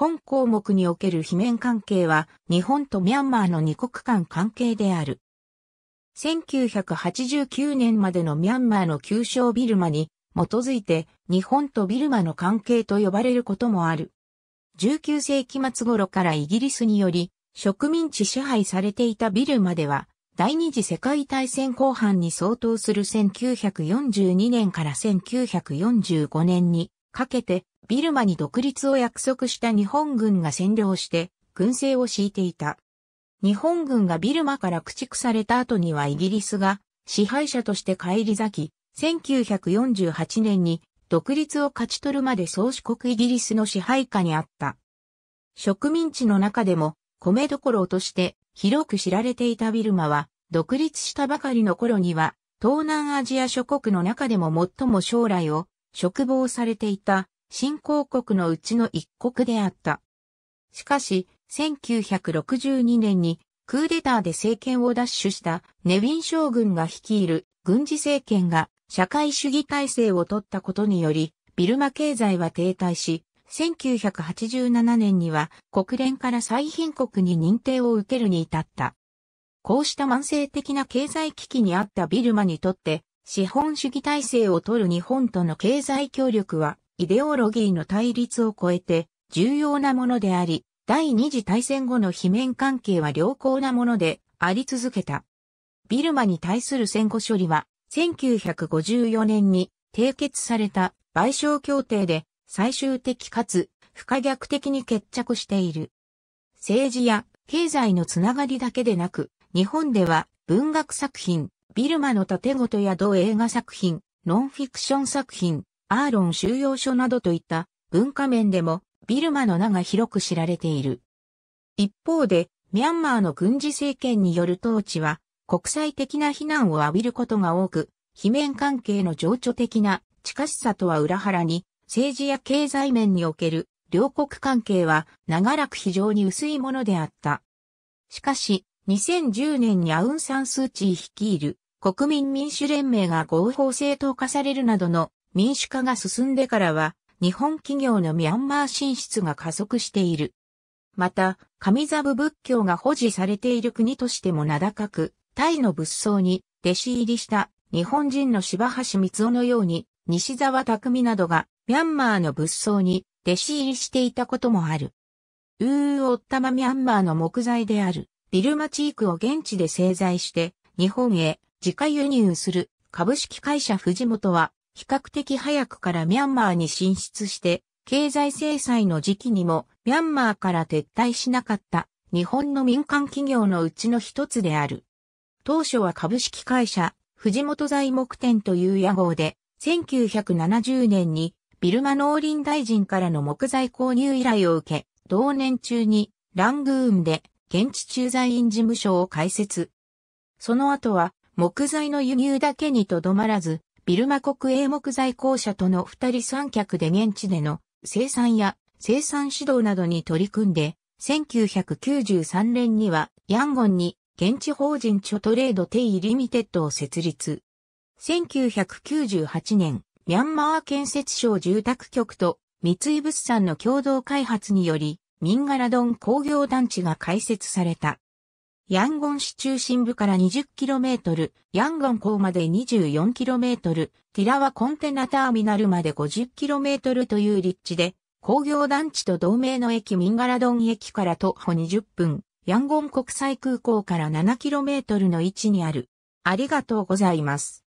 本項目における非面関係は日本とミャンマーの二国間関係である。1989年までのミャンマーの旧称ビルマに基づいて日本とビルマの関係と呼ばれることもある。19世紀末頃からイギリスにより植民地支配されていたビルマでは第二次世界大戦後半に相当する1942年から1945年にかけてビルマに独立を約束した日本軍が占領して軍政を敷いていた。日本軍がビルマから駆逐された後にはイギリスが支配者として返り咲き、1948年に独立を勝ち取るまで宗主国イギリスの支配下にあった。植民地の中でも米どころとして広く知られていたビルマは独立したばかりの頃には東南アジア諸国の中でも最も将来を嘱望されていた新興国のうちの一国であった。しかし、1962年にクーデターで政権を奪取したネビィン将軍が率いる軍事政権が社会主義体制を取ったことにより、ビルマ経済は停滞し、1987年には国連から最貧国に認定を受けるに至った。こうした慢性的な経済危機にあったビルマにとって、資本主義体制を取る日本との経済協力は、イデオロギーの対立を超えて、重要なものであり、第二次大戦後の非面関係は良好なものであり続けた。ビルマに対する戦後処理は、1954年に締結された賠償協定で最終的かつ不可逆的に決着している。政治や経済のつながりだけでなく、日本では文学作品、ビルマの盾事や同映画作品、ノンフィクション作品、アーロン収容所などといった文化面でもビルマの名が広く知られている。一方で、ミャンマーの軍事政権による統治は国際的な非難を浴びることが多く、非面関係の情緒的な近しさとは裏腹に、政治や経済面における両国関係は長らく非常に薄いものであった。しかし、2010年にアウンサンスーチー率いる国民民主連盟が合法正当化されるなどの民主化が進んでからは、日本企業のミャンマー進出が加速している。また、神座部仏教が保持されている国としても名高く、タイの仏僧に弟子入りした日本人の柴橋光夫のように、西沢匠などがミャンマーの仏僧に弟子入りしていたこともある。ウーオッタマミャンマーの木材であるビルマチークを現地で製材して日本へ自家輸入する株式会社藤本は、比較的早くからミャンマーに進出して、経済制裁の時期にもミャンマーから撤退しなかった日本の民間企業のうちの一つである。当初は株式会社藤本材木店という屋号で、1970年にビルマ農林大臣からの木材購入依頼を受け、同年中にラングーンで現地駐在員事務所を開設。その後は木材の輸入だけにとどまらず、ビルマ国営木材公社との二人三脚で現地での生産や生産指導などに取り組んで、1993年にはヤンゴンに現地法人チョトレードテイリミテッドを設立。1998年、ミャンマー建設省住宅局と三井物産の共同開発により、ミンガラドン工業団地が開設された。ヤンゴン市中心部から 20km、ヤンゴン港まで 24km、ティラワコンテナターミナルまで 50km という立地で、工業団地と同名の駅ミンガラドン駅から徒歩20分、ヤンゴン国際空港から 7km の位置にある。ありがとうございます。